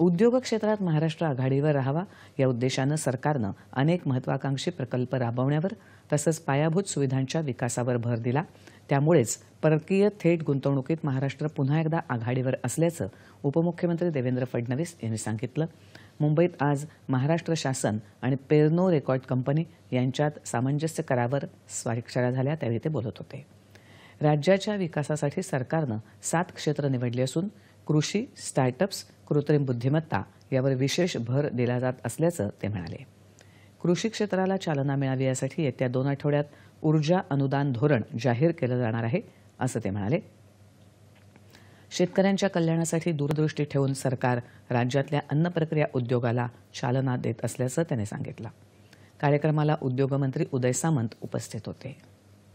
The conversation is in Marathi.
उद्योग क्षेत्रात महाराष्ट्र आघाडीवर राहावा या उद्देशानं सरकारनं अनेक महत्वाकांक्षी प्रकल्प राबवण्यावर तसंच पायाभूत सुविधांच्या विकासावर भर दिला त्यामुळेच परकीय थेट गुंतवणुकीत महाराष्ट्र पुन्हा एकदा आघाडीवर असल्याचं उपमुख्यमंत्री देवेंद्र फडणवीस यांनी सांगितलं मुंबईत आज महाराष्ट्र शासन आणि पेरनो रेकॉर्ड कंपनी यांच्यात सामंजस्य करावर स्वाक्षऱ्या झाल्या त्यावेळी ते बोलत होते राज्याच्या विकासासाठी सरकारनं सात क्षेत्र निवडली असून कृषी स्टार्टअप्स कृत्रिम बुद्धिमत्ता यावर विशेष भर दिला जात असल्याचं ते म्हणाले कृषी क्षेत्राला चालना मिळावी यासाठी येत्या दोन आठवड्यात ऊर्जा अनुदान धोरण जाहीर केलं जाणार आहे असं ते म्हणाले शेतकऱ्यांच्या कल्याणासाठी दूरदृष्टी ठेवून सरकार राज्यातल्या अन्न प्रक्रिया उद्योगाला चालना देत असल्याचं त्यांनी सांगितलं कार्यक्रमाला उद्योगमंत्री उदय सामंत उपस्थित होते